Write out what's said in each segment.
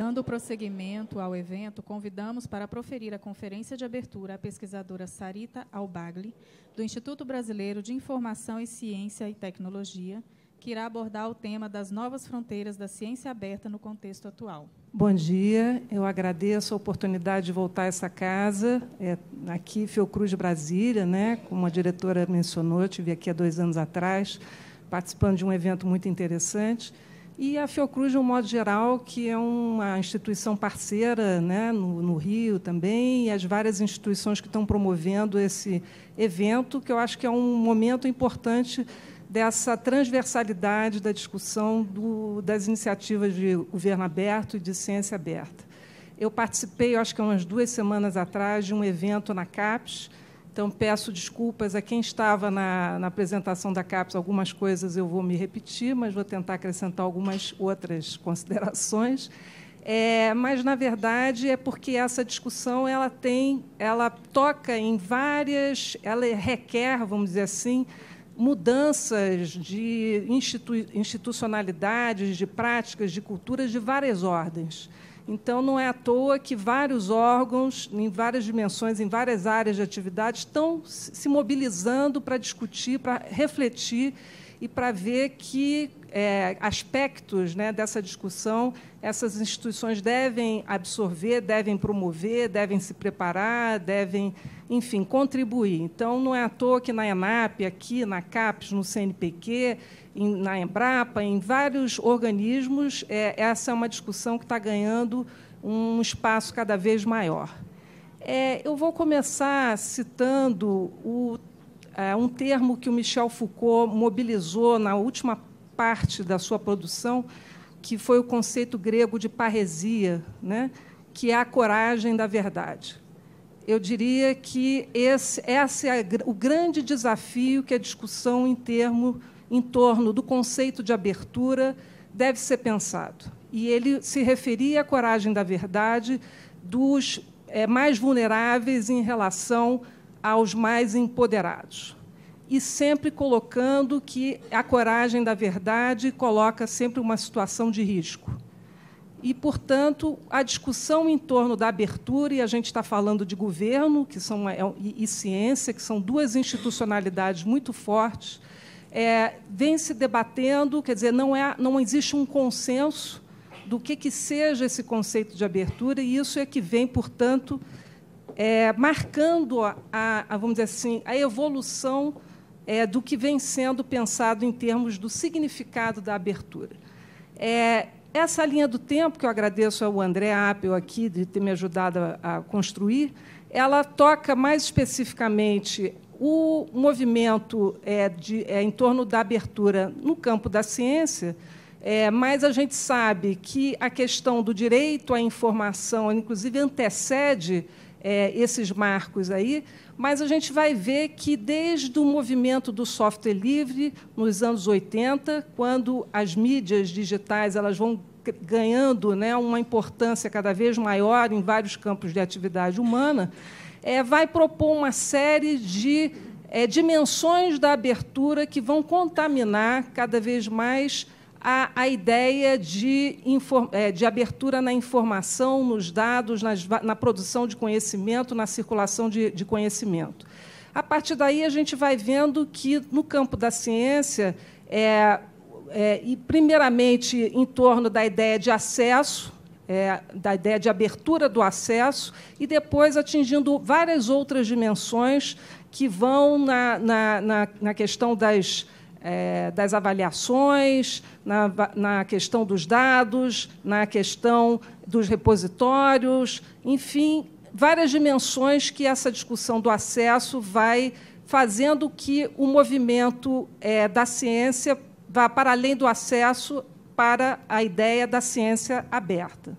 Dando prosseguimento ao evento, convidamos para proferir a conferência de abertura a pesquisadora Sarita Albagli, do Instituto Brasileiro de Informação e Ciência e Tecnologia, que irá abordar o tema das novas fronteiras da ciência aberta no contexto atual. Bom dia, eu agradeço a oportunidade de voltar a essa casa, é, aqui Fiocruz Brasília, né, como a diretora mencionou, eu estive aqui há dois anos atrás, participando de um evento muito interessante. E a Fiocruz, de um modo geral, que é uma instituição parceira né, no, no, Rio também, e as várias instituições que estão promovendo esse evento, que eu acho que é um momento importante dessa transversalidade da discussão do, das iniciativas de governo aberto e de ciência aberta. Eu participei, eu acho que há umas duas semanas atrás, de um evento na CAPES, então, peço desculpas a quem estava na, na, apresentação da CAPES. Algumas coisas eu vou me repetir, mas vou tentar acrescentar algumas outras considerações. É, mas, na verdade, é porque essa discussão ela tem, ela toca em várias, ela requer, vamos dizer assim, mudanças de institu, institucionalidades, de práticas, de culturas de várias ordens. Então, não é à toa que vários órgãos, em várias dimensões, em várias áreas de atividade, estão se mobilizando para discutir, para refletir e para ver que é, aspectos né, dessa discussão essas instituições devem absorver, devem promover, devem se preparar, devem, enfim, contribuir. Então, não é à toa que na ENAP, aqui, na CAPES, no CNPq, em, na Embrapa, em vários organismos, é, essa é uma discussão que está ganhando um espaço cada vez maior. É, eu vou começar citando o, é, um termo que o Michel Foucault mobilizou na última parte da sua produção, que foi o conceito grego de parresia, né, que é a coragem da verdade. Eu diria que esse, esse é o grande desafio que a discussão em termos em torno do conceito de abertura deve ser pensado. E ele se referia à coragem da verdade dos é, mais vulneráveis em relação aos mais empoderados. E sempre colocando que a coragem da verdade coloca sempre uma situação de risco. E, portanto, a discussão em torno da abertura, e a gente está falando de governo que são, é e, e ciência, que são duas institucionalidades muito fortes, é, vem se debatendo, quer dizer, não, é, não existe um consenso do que, que seja esse conceito de abertura, e isso é que vem, portanto, é, marcando a, a, vamos dizer assim, a evolução é, do que vem sendo pensado em termos do significado da abertura. É, essa linha do tempo, que eu agradeço ao André Apel aqui de ter me ajudado a, a construir, ela toca mais especificamente o movimento é, de, é em torno da abertura no campo da ciência, é, mas a gente sabe que a questão do direito à informação, inclusive, antecede é, esses marcos aí, mas a gente vai ver que desde o movimento do software livre nos anos 80, quando as mídias digitais elas vão ganhando né, uma importância cada vez maior em vários campos de atividade humana, é, vai propor uma série de é, dimensões da abertura que vão contaminar cada vez mais a, a ideia de, é, de, abertura na informação, nos dados, nas, na produção de conhecimento, na circulação de, de conhecimento. A partir daí, a gente vai vendo que, no campo da ciência, é, é, e primeiramente em torno da ideia de acesso, é, da ideia de abertura do acesso e depois atingindo várias outras dimensões que vão na, na, na, na questão das, é, das avaliações, na, na questão dos dados, na questão dos repositórios, enfim, várias dimensões que essa discussão do acesso vai fazendo que o movimento é, da ciência vá para além do acesso para a ideia da ciência aberta.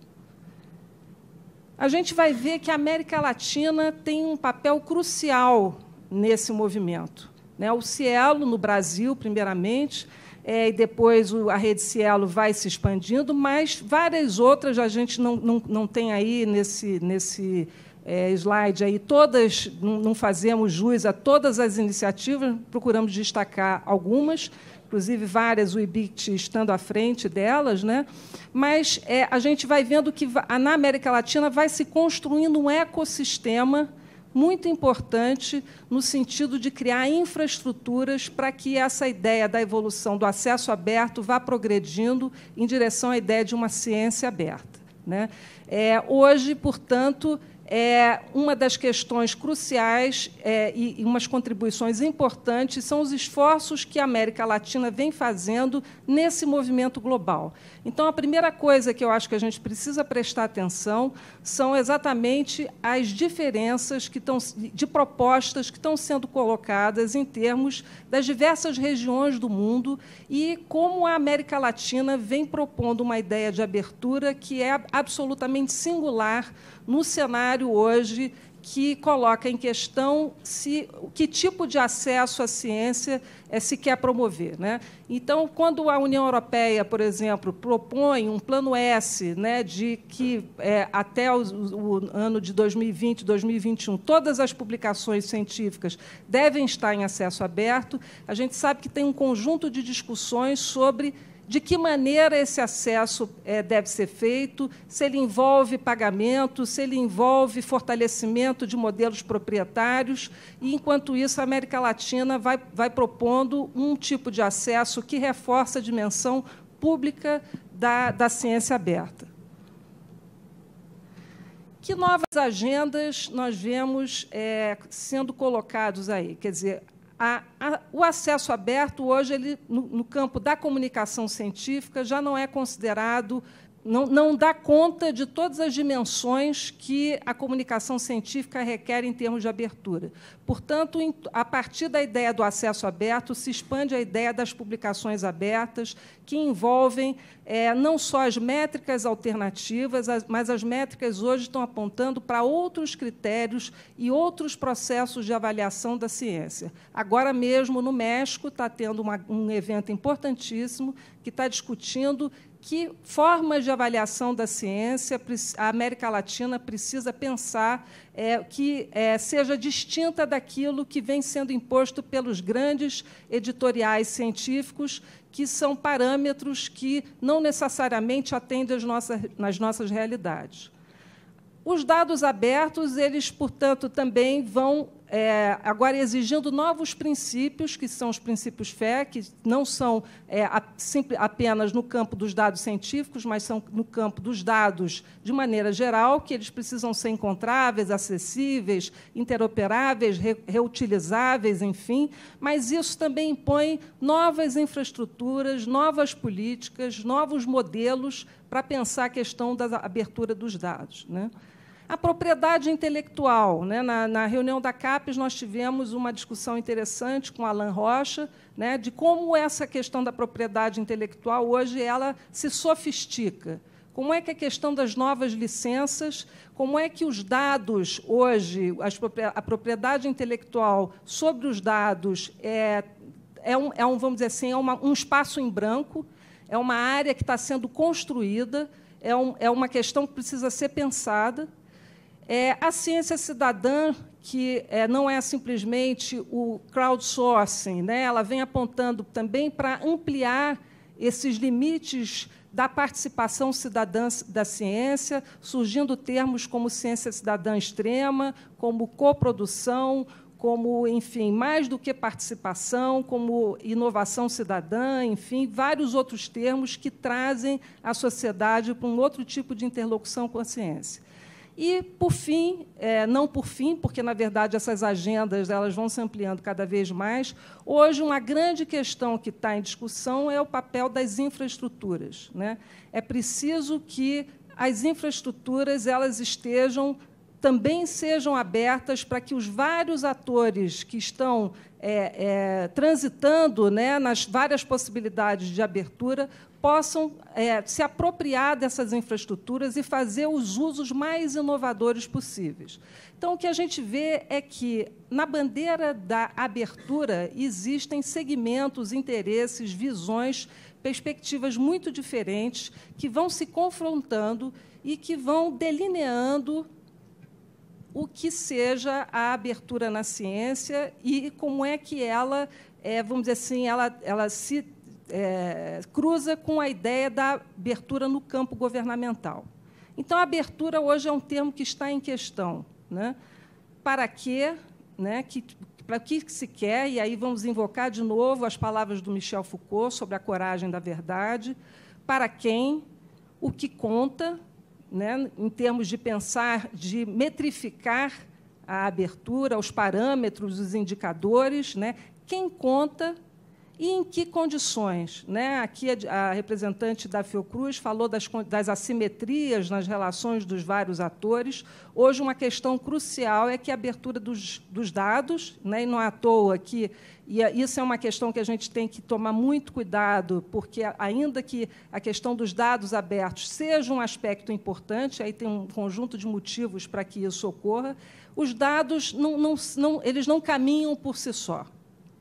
A gente vai ver que a América Latina tem um papel crucial nesse movimento. Né? O Cielo, no Brasil, primeiramente, é, e depois a rede Cielo vai se expandindo, mas várias outras a gente não, não, não tem aí nesse, nesse é, slide aí, todas, não fazemos jus a todas as iniciativas, procuramos destacar algumas, inclusive várias, o IBIT estando à frente delas, né? mas é, a gente vai vendo que na América Latina vai se construindo um ecossistema muito importante no sentido de criar infraestruturas para que essa ideia da evolução do acesso aberto vá progredindo em direção à ideia de uma ciência aberta. Né? É, hoje, portanto, é, uma das questões cruciais é, e, e umas contribuições importantes são os esforços que a América Latina vem fazendo nesse movimento global. Então, a primeira coisa que eu acho que a gente precisa prestar atenção são exatamente as diferenças que estão, de propostas que estão sendo colocadas em termos das diversas regiões do mundo e como a América Latina vem propondo uma ideia de abertura que é absolutamente singular no cenário hoje que coloca em questão se que tipo de acesso à ciência é, se quer promover, né? Então, quando a União Europeia, por exemplo, propõe um plano S, né, de que é, até o, o, ano de 2020, 2021, todas as publicações científicas devem estar em acesso aberto, a gente sabe que tem um conjunto de discussões sobre de que maneira esse acesso é, deve ser feito, se ele envolve pagamento, se ele envolve fortalecimento de modelos proprietários, e, enquanto isso, a América Latina vai, vai propondo um tipo de acesso que reforça a dimensão pública da, da ciência aberta. Que novas agendas nós vemos é, sendo colocados aí? Quer dizer, a, a, o acesso aberto hoje, ele, no, no campo da comunicação científica, já não é considerado não, não dá conta de todas as dimensões que a comunicação científica requer em termos de abertura. Portanto, a partir da ideia do acesso aberto, se expande a ideia das publicações abertas, que envolvem é, não só as métricas alternativas, mas as métricas hoje estão apontando para outros critérios e outros processos de avaliação da ciência. Agora mesmo, no México, está tendo uma, um evento importantíssimo que está discutindo que formas de avaliação da ciência a América Latina precisa pensar é, que é, seja distinta daquilo que vem sendo imposto pelos grandes editoriais científicos, que são parâmetros que não necessariamente atendem às nossas, nas nossas realidades. Os dados abertos, eles, portanto, também vão é, agora exigindo novos princípios, que são os princípios FE, que não são é, a, apenas no campo dos dados científicos, mas são no campo dos dados de maneira geral, que eles precisam ser encontráveis, acessíveis, interoperáveis, re, reutilizáveis, enfim. Mas isso também impõe novas infraestruturas, novas políticas, novos modelos para pensar a questão da abertura dos dados. Né? A propriedade intelectual. Né? Na, na, reunião da CAPES, nós tivemos uma discussão interessante com Alain Rocha né, de como essa questão da propriedade intelectual hoje ela se sofistica. Como é que a questão das novas licenças, como é que os dados hoje, a propriedade intelectual sobre os dados é, é, um, é um vamos dizer assim, é uma, um espaço em branco, é uma área que está sendo construída, é, um, é uma questão que precisa ser pensada. É, a ciência cidadã, que é, não é simplesmente o crowdsourcing, né? ela vem apontando também para ampliar esses limites da participação cidadã da ciência, surgindo termos como ciência cidadã extrema, como coprodução, como, enfim, mais do que participação, como inovação cidadã, enfim, vários outros termos que trazem a sociedade para um outro tipo de interlocução com a ciência. E, por fim, é, não por fim, porque, na verdade, essas agendas elas vão se ampliando cada vez mais, hoje uma grande questão que está em discussão é o papel das infraestruturas. Né? É preciso que as infraestruturas elas estejam também sejam abertas para que os vários atores que estão é, é, transitando né, nas várias possibilidades de abertura possam é, se apropriar dessas infraestruturas e fazer os usos mais inovadores possíveis. Então, o que a gente vê é que, na bandeira da abertura, existem segmentos, interesses, visões, perspectivas muito diferentes que vão se confrontando e que vão delineando o que seja a abertura na ciência e como é que ela, é, vamos dizer assim, ela, ela se é, cruza com a ideia da abertura no campo governamental. Então, a abertura hoje é um termo que está em questão. Né? Para quê? Né? Que, para que se quer? E aí vamos invocar de novo as palavras do Michel Foucault sobre a coragem da verdade. Para quem? O que conta? Né? Em termos de pensar, de metrificar a abertura, os parâmetros, os indicadores. Né? Quem conta? E em que condições? Né? Aqui a, representante da Fiocruz falou das, das assimetrias nas relações dos vários atores. Hoje, uma questão crucial é que a abertura dos, dos dados, né? e não é à toa que e é, isso é uma questão que a gente tem que tomar muito cuidado, porque, ainda que a questão dos dados abertos seja um aspecto importante, aí tem um conjunto de motivos para que isso ocorra, os dados não, não, não eles não caminham por si só.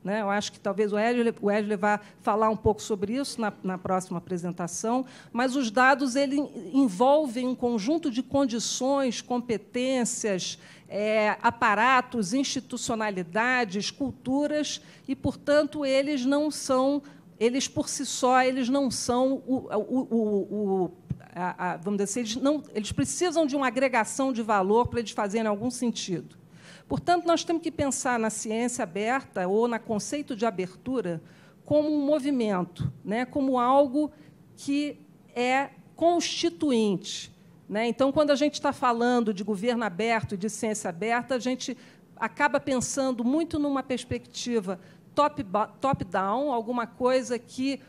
Né? Eu acho que talvez o Edley, vá falar um pouco sobre isso na, na próxima apresentação, mas os dados ele envolvem um conjunto de condições, competências, é, aparatos, institucionalidades, culturas, e, portanto, eles não são, eles por si só, eles não são o, o, o, o a, a, vamos dizer, assim, eles, não, eles precisam de uma agregação de valor para eles fazerem algum sentido. Portanto, nós temos que pensar na ciência aberta ou no conceito de abertura como um movimento, né? como algo que é constituinte. Né? Então, quando a gente está falando de governo aberto e de ciência aberta, a gente acaba pensando muito numa perspectiva top-down, top alguma coisa que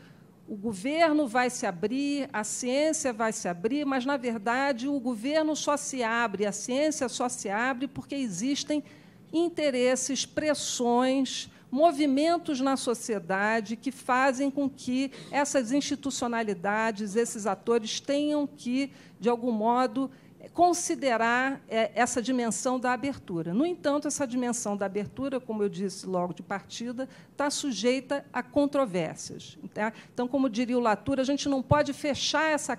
o governo vai se abrir, a ciência vai se abrir, mas, na verdade, o governo só se abre, a ciência só se abre porque existem interesses, pressões, movimentos na sociedade que fazem com que essas institucionalidades, esses atores tenham que, de algum modo, considerar é, essa dimensão da abertura. No entanto, essa dimensão da abertura, como eu disse logo de partida, está sujeita a controvérsias. Tá? Então, como diria o Latour, a gente não pode fechar essa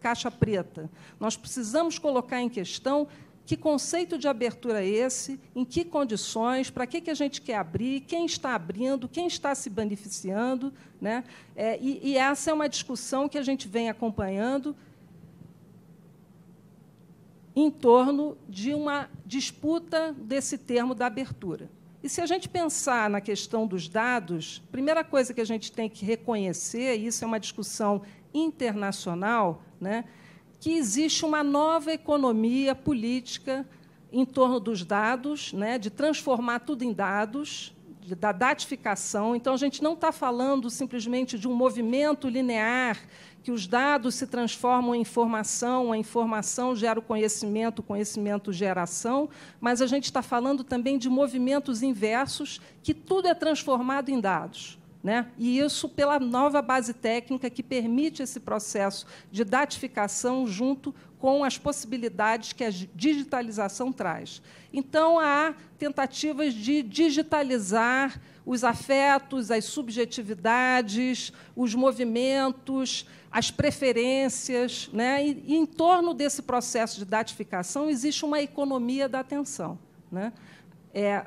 caixa preta. Nós precisamos colocar em questão que conceito de abertura é esse, em que condições, para que, que a gente quer abrir, quem está abrindo, quem está se beneficiando. Né? É, e, e essa é uma discussão que a gente vem acompanhando em torno de uma disputa desse termo da abertura. E se a gente pensar na questão dos dados, primeira coisa que a gente tem que reconhecer, e isso é uma discussão internacional, né, que existe uma nova economia política em torno dos dados, né, de transformar tudo em dados, da datificação. Então, a gente não está falando simplesmente de um movimento linear que os dados se transformam em informação, a informação gera o conhecimento, o conhecimento gera ação, mas a gente está falando também de movimentos inversos, que tudo é transformado em dados. Né? E isso pela nova base técnica que permite esse processo de datificação junto com as possibilidades que a digitalização traz. Então, há tentativas de digitalizar os afetos, as subjetividades, os movimentos, as preferências. Né? E, e em torno desse processo de datificação existe uma economia da atenção. Né? É,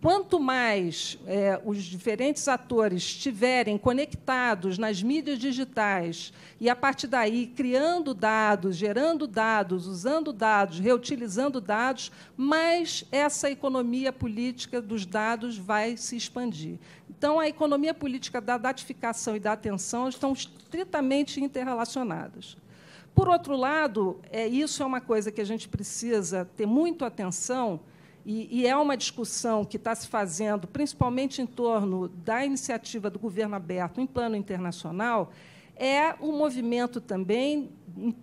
quanto mais é, os diferentes atores estiverem conectados nas mídias digitais e, a partir daí, criando dados, gerando dados, usando dados, reutilizando dados, mais essa economia política dos dados vai se expandir. Então, a economia política da datificação e da atenção estão estritamente interrelacionadas. Por outro lado, é, isso é uma coisa que a gente precisa ter muito atenção e, e é uma discussão que está se fazendo, principalmente em torno da iniciativa do governo aberto em plano internacional, é um movimento também,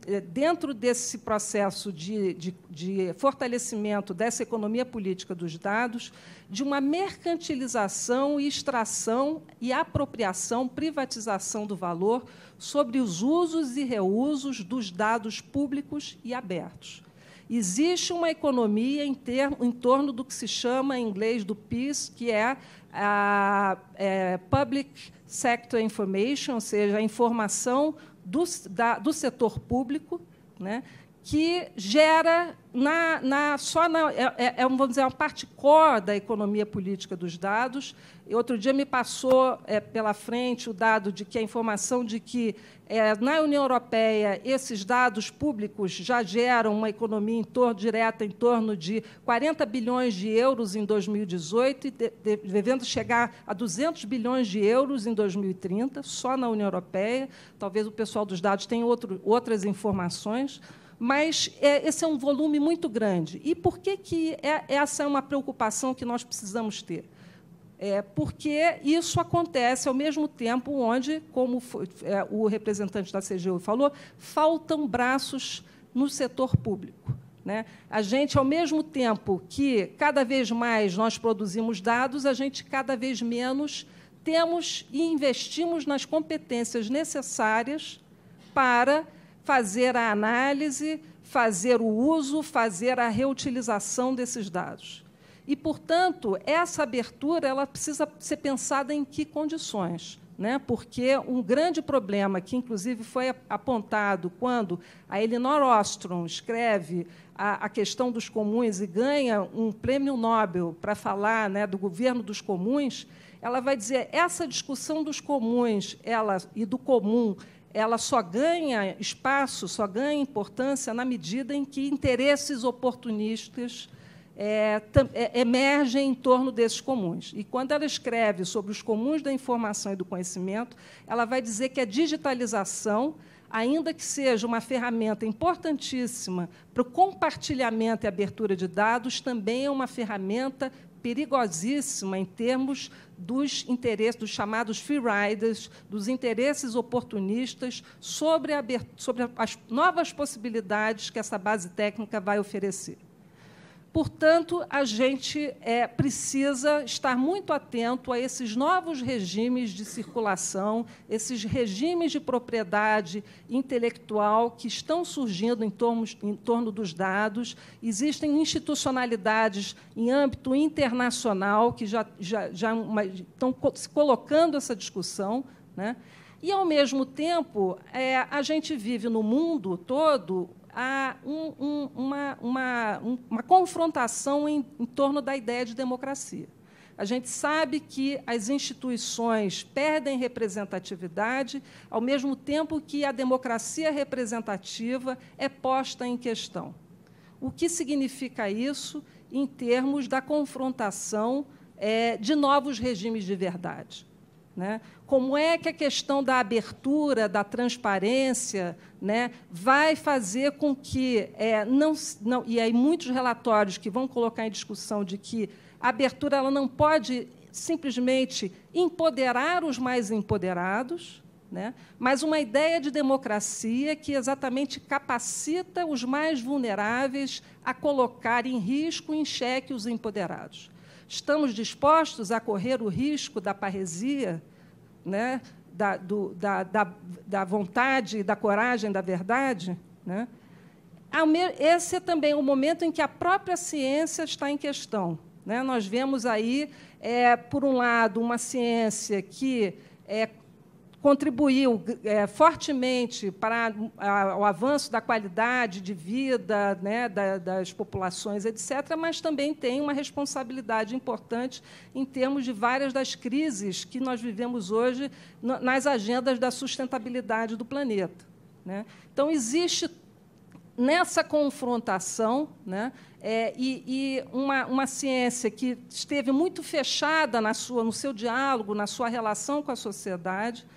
é, dentro desse processo de, de, de, fortalecimento dessa economia política dos dados, de uma mercantilização e extração e apropriação, privatização do valor sobre os usos e reusos dos dados públicos e abertos. Existe uma economia em, termo, em torno do que se chama em inglês do PIS, que é a é, Public Sector Information, ou seja, a informação do, da, do setor público, né, que gera na, na, só na, é, é, é vamos dizer, uma parte core da economia política dos dados. E outro dia me passou é, pela frente o dado de que a informação de que é, na União Europeia esses dados públicos já geram uma economia em torno, direta em torno de 40 bilhões de euros em 2018 e de, de, devendo chegar a 200 bilhões de euros em 2030 só na União Europeia. Talvez o pessoal dos dados tenha outro, outras informações mas é, esse é um volume muito grande. E por que, que é, essa é uma preocupação que nós precisamos ter? É porque isso acontece ao mesmo tempo onde, como é, o representante da CGU falou, faltam braços no setor público. Né? A gente, ao mesmo tempo que cada vez mais nós produzimos dados, a gente cada vez menos temos e investimos nas competências necessárias para fazer a análise, fazer o uso, fazer a reutilização desses dados. E, portanto, essa abertura ela precisa ser pensada em que condições? Né? Porque um grande problema, que inclusive foi apontado quando a Elinor Ostrom escreve a, a questão dos comuns e ganha um prêmio Nobel para falar né, do governo dos comuns, ela vai dizer essa discussão dos comuns ela, e do comum ela só ganha espaço, só ganha importância na medida em que interesses oportunistas é, é, emergem em torno desses comuns. E quando ela escreve sobre os comuns da informação e do conhecimento, ela vai dizer que a digitalização, ainda que seja uma ferramenta importantíssima para o compartilhamento e abertura de dados, também é uma ferramenta perigosíssima em termos dos interesses, dos chamados free riders, dos interesses oportunistas, sobre, sobre as novas possibilidades que essa base técnica vai oferecer. Portanto, a gente é, precisa estar muito atento a esses novos regimes de circulação, esses regimes de propriedade intelectual que estão surgindo em, em torno dos dados. Existem institucionalidades em âmbito internacional que já, já, já uma, estão se colocando essa discussão. Né? E, ao mesmo tempo, é, a gente vive no mundo todo a um, um, uma, uma, uma confrontação em, em torno da ideia de democracia. A gente sabe que as instituições perdem representatividade, ao mesmo tempo que a democracia representativa é posta em questão. O que significa isso em termos da confrontação é, de novos regimes de verdade? Né? Como é que a questão da abertura, da transparência, né, vai fazer com que é, não, não e aí muitos relatórios que vão colocar em discussão de que a abertura ela não pode simplesmente empoderar os mais empoderados, né? mas uma ideia de democracia que exatamente capacita os mais vulneráveis a colocar em risco, em xeque os empoderados. Estamos dispostos a correr o risco da parresia, né? da, do, da, da, da vontade, da coragem, da verdade? Né? Esse é também o momento em que a própria ciência está em questão. Né? Nós vemos aí, é, por um lado, uma ciência que é, contribuiu é, fortemente para a, o avanço da qualidade de vida né, da, das populações, etc., mas também tem uma responsabilidade importante em termos de várias das crises que nós vivemos hoje nas agendas da sustentabilidade do planeta. Né? Então, existe nessa confrontação, né, é, e, e uma, uma, ciência que esteve muito fechada na sua, no seu diálogo, na sua relação com a sociedade,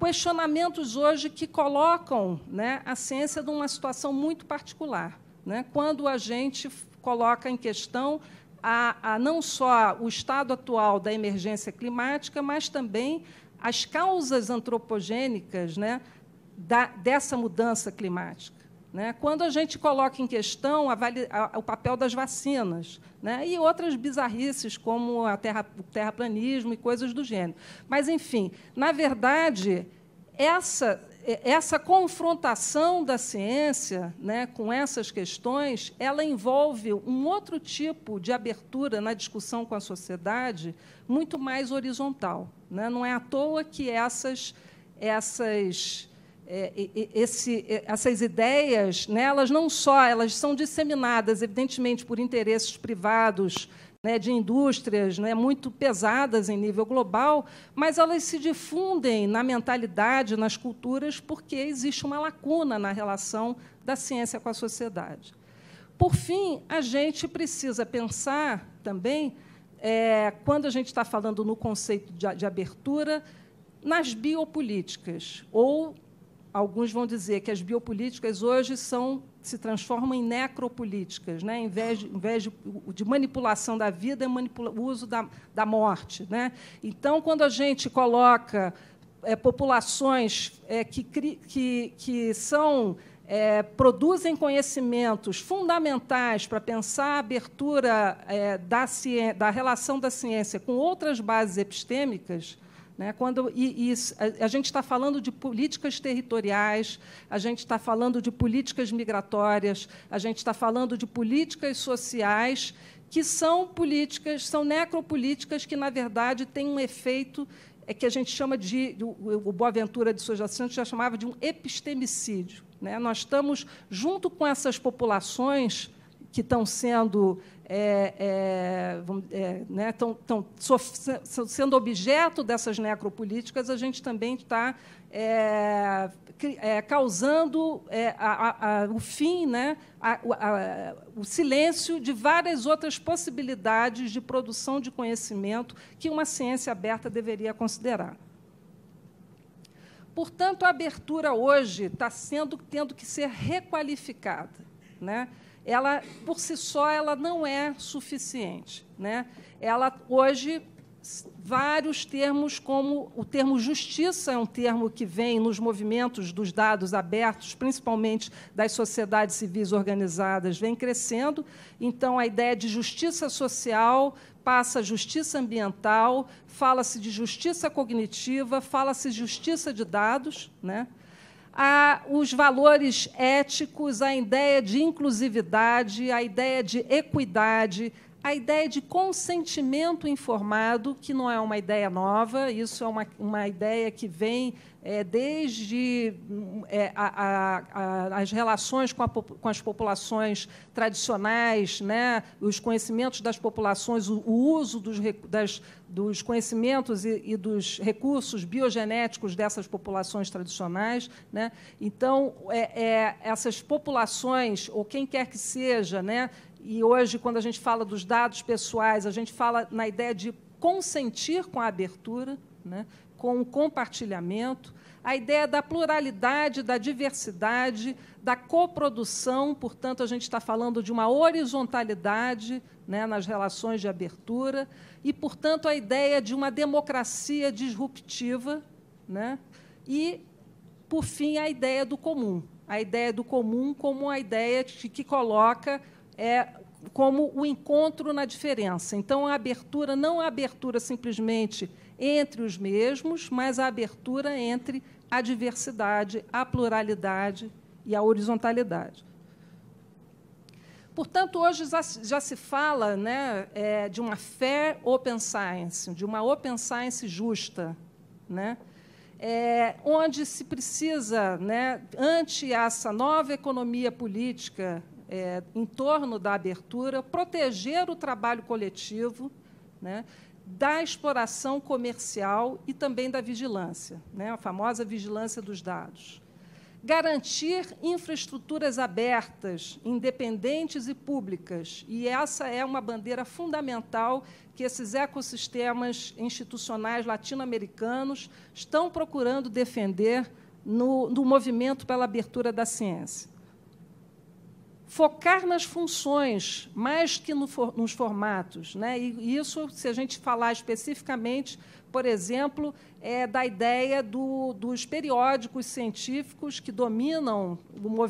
questionamentos hoje que colocam né, a ciência numa situação muito particular. Né? Quando a gente coloca em questão a, a não só o estado atual da emergência climática, mas também as causas antropogênicas né, da, dessa mudança climática. Né? Quando a gente coloca em questão a, a, o papel das vacinas né? e outras bizarrices, como a terra, o terraplanismo e coisas do gênero. Mas, enfim, na verdade, essa, é, essa confrontação da ciência né, com essas questões, ela envolve um outro tipo de abertura na discussão com a sociedade, muito mais horizontal. Né? Não é à toa que essas, essas é, esse, essas ideias, né, elas não só elas são disseminadas, evidentemente, por interesses privados, né, de indústrias né, muito pesadas em nível global, mas elas se difundem na mentalidade, nas culturas, porque existe uma lacuna na relação da ciência com a sociedade. Por fim, a gente precisa pensar também, é, quando a gente está falando no conceito de, de abertura, nas biopolíticas, ou alguns vão dizer que as biopolíticas hoje são, se transformam em necropolíticas, né? em vez, de, em vez de, de manipulação da vida, é manipula, o uso da, da morte. Né? Então, quando a gente coloca é, populações é, que, que, que são é, produzem conhecimentos fundamentais para pensar a abertura é, da, da relação da ciência com outras bases epistêmicas, né? Quando, e, e a, a gente está falando de políticas territoriais, a gente está falando de políticas migratórias, a gente está falando de políticas sociais, que são políticas, são necropolíticas que, na verdade, têm um efeito é que a gente chama de, o Boaventura de Souza Santos já chamava de um epistemicídio. Né? Nós estamos, junto com essas populações, que estão sendo, é, é, é né, estão, sendo objeto dessas necropolíticas, a gente também está é, é, causando é, a, a, o fim, né, a, o silêncio de várias outras possibilidades de produção de conhecimento que uma ciência aberta deveria considerar. Portanto, a abertura hoje está sendo tendo que ser requalificada, né? ela por si só ela não é suficiente, né? Ela hoje vários termos como o termo justiça é um termo que vem nos movimentos dos dados abertos, principalmente das sociedades civis organizadas, vem crescendo. Então a ideia de justiça social passa justiça ambiental, fala-se de justiça cognitiva, fala-se justiça de dados, né? a os valores éticos, a ideia de inclusividade, a ideia de equidade, a ideia de consentimento informado, que não é uma ideia nova, isso é uma, uma ideia que vem é, desde é, a, a, a, as relações com, com, as populações tradicionais, né, os conhecimentos das populações, o, o uso dos, das, dos conhecimentos e, e, dos recursos biogenéticos dessas populações tradicionais. Né? Então, é, é essas populações, ou quem quer que seja, né, e hoje, quando a gente fala dos dados pessoais, a gente fala na ideia de consentir com a abertura, né, com o compartilhamento, a ideia da pluralidade, da diversidade, da coprodução, portanto, a gente está falando de uma horizontalidade né, nas relações de abertura, e, portanto, a ideia de uma democracia disruptiva, né, e, por fim, a ideia do comum, a ideia do comum como a ideia que coloca é como o encontro na diferença. Então, a abertura não a abertura simplesmente entre os mesmos, mas a abertura entre a diversidade, a pluralidade e a horizontalidade. Portanto, hoje já se fala né, é, de uma fair open science, de uma open science justa, né, é, onde se precisa, né, ante essa nova economia política é, em torno da abertura, proteger o trabalho coletivo, né, da exploração comercial e também da vigilância, né, a famosa vigilância dos dados. Garantir infraestruturas abertas, independentes e públicas, e essa é uma bandeira fundamental que esses ecossistemas institucionais latino-americanos estão procurando defender no, no movimento pela abertura da ciência focar nas funções mais que no for, nos formatos. Né? E isso, se a gente falar especificamente, por exemplo, é da ideia do, dos periódicos científicos que dominam o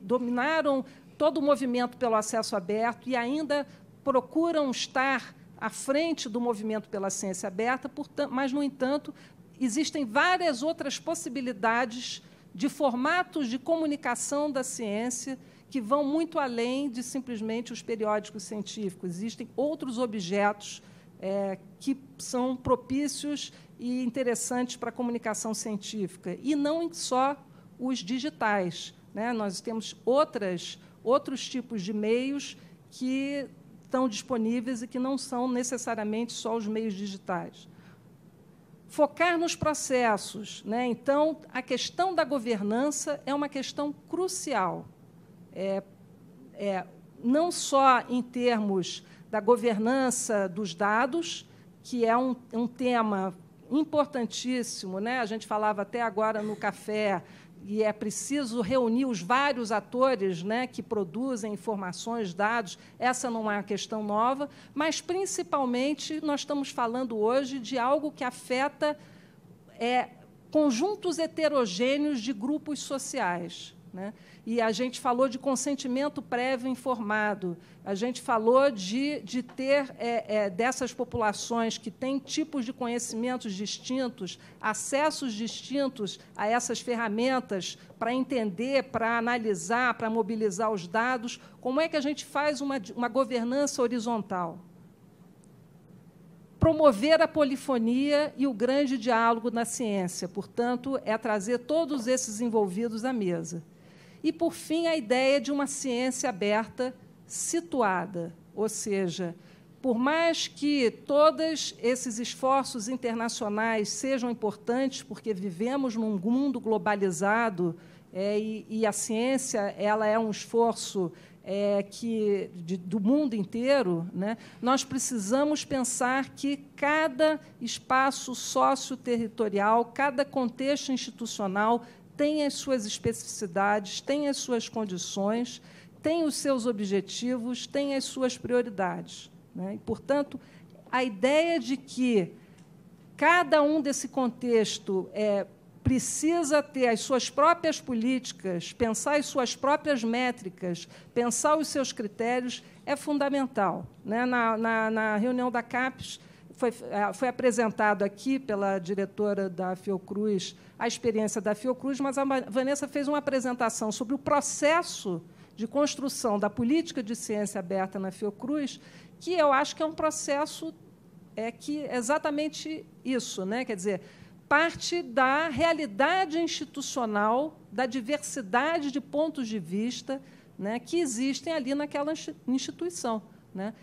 dominaram todo o movimento pelo acesso aberto e ainda procuram estar à frente do movimento pela ciência aberta, mas, no entanto, existem várias outras possibilidades de formatos de comunicação da ciência que vão muito além de simplesmente os periódicos científicos. Existem outros objetos é, que são propícios e interessantes para a comunicação científica, e não só os digitais. Né? Nós temos outras, outros tipos de meios que estão disponíveis e que não são necessariamente só os meios digitais. Focar nos processos. Né? Então, a questão da governança é uma questão crucial é, é, não só em termos da governança dos dados, que é um, um tema importantíssimo, né? a gente falava até agora no café, e é preciso reunir os vários atores né, que produzem informações, dados, essa não é uma questão nova, mas, principalmente, nós estamos falando hoje de algo que afeta é, conjuntos heterogêneos de grupos sociais. Né? E a gente falou de consentimento prévio informado, a gente falou de, de ter é, é, dessas populações que têm tipos de conhecimentos distintos, acessos distintos a essas ferramentas para entender, para analisar, para mobilizar os dados. Como é que a gente faz uma, uma governança horizontal? promover a polifonia e o grande diálogo na ciência. Portanto, é trazer todos esses envolvidos à mesa. E, por fim, a ideia de uma ciência aberta situada, ou seja, por mais que todos esses esforços internacionais sejam importantes, porque vivemos num mundo globalizado é, e, e, a ciência ela é um esforço é, que de, do mundo inteiro, né, nós precisamos pensar que cada espaço socioterritorial, cada contexto institucional tem as suas especificidades, tem as suas condições, tem os seus objetivos, tem as suas prioridades. Né? E, portanto, a ideia de que cada um desse contexto é, precisa ter as suas próprias políticas, pensar as suas próprias métricas, pensar os seus critérios, é fundamental. Né? Na, na, na reunião da CAPES, foi, é, foi apresentado aqui pela diretora da Fiocruz a experiência da Fiocruz, mas a Vanessa fez uma apresentação sobre o processo de construção da política de ciência aberta na Fiocruz, que eu acho que é um processo é que é exatamente isso, né? Quer dizer, parte da realidade institucional, da diversidade de pontos de vista, né, que existem ali naquela instituição, né?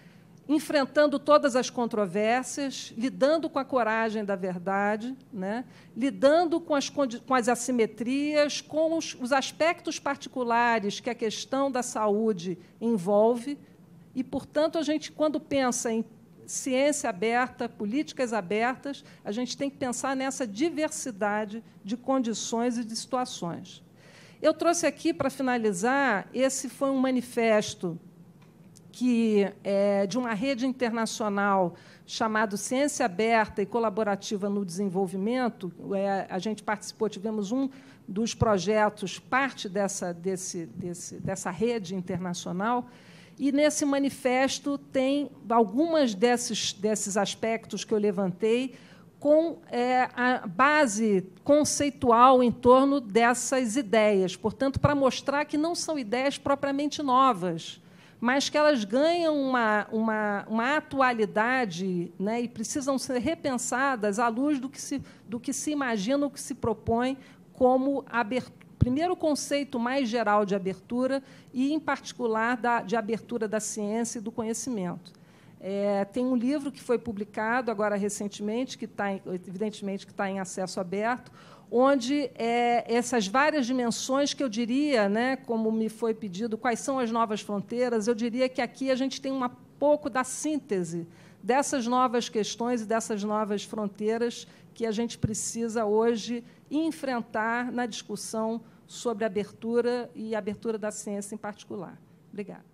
enfrentando todas as controvérsias, lidando com a coragem da verdade, né? lidando com as, com as assimetrias, com os, os aspectos particulares que a questão da saúde envolve. E, portanto, a gente, quando pensa em ciência aberta, políticas abertas, a gente tem que pensar nessa diversidade de condições e de situações. Eu trouxe aqui, para finalizar, esse foi um manifesto que é de uma rede internacional chamada Ciência Aberta e Colaborativa no Desenvolvimento. É, a gente participou, tivemos um dos projetos, parte dessa, desse, desse, dessa rede internacional. E nesse manifesto tem algumas desses, desses aspectos que eu levantei com é, a base conceitual em torno dessas ideias. Portanto, para mostrar que não são ideias propriamente novas mas que elas ganham uma, uma, uma atualidade né, e precisam ser repensadas à luz do que se, do que se imagina, o que se propõe como abertura primeiro conceito mais geral de abertura e, em particular, da, de abertura da ciência e do conhecimento. É, tem um livro que foi publicado agora recentemente, que está, evidentemente, que está em acesso aberto, onde é, essas várias dimensões que eu diria, né, como me foi pedido, quais são as novas fronteiras, eu diria que aqui a gente tem um pouco da síntese dessas novas questões e dessas novas fronteiras que a gente precisa hoje enfrentar na discussão sobre abertura e abertura da ciência em particular. Obrigada.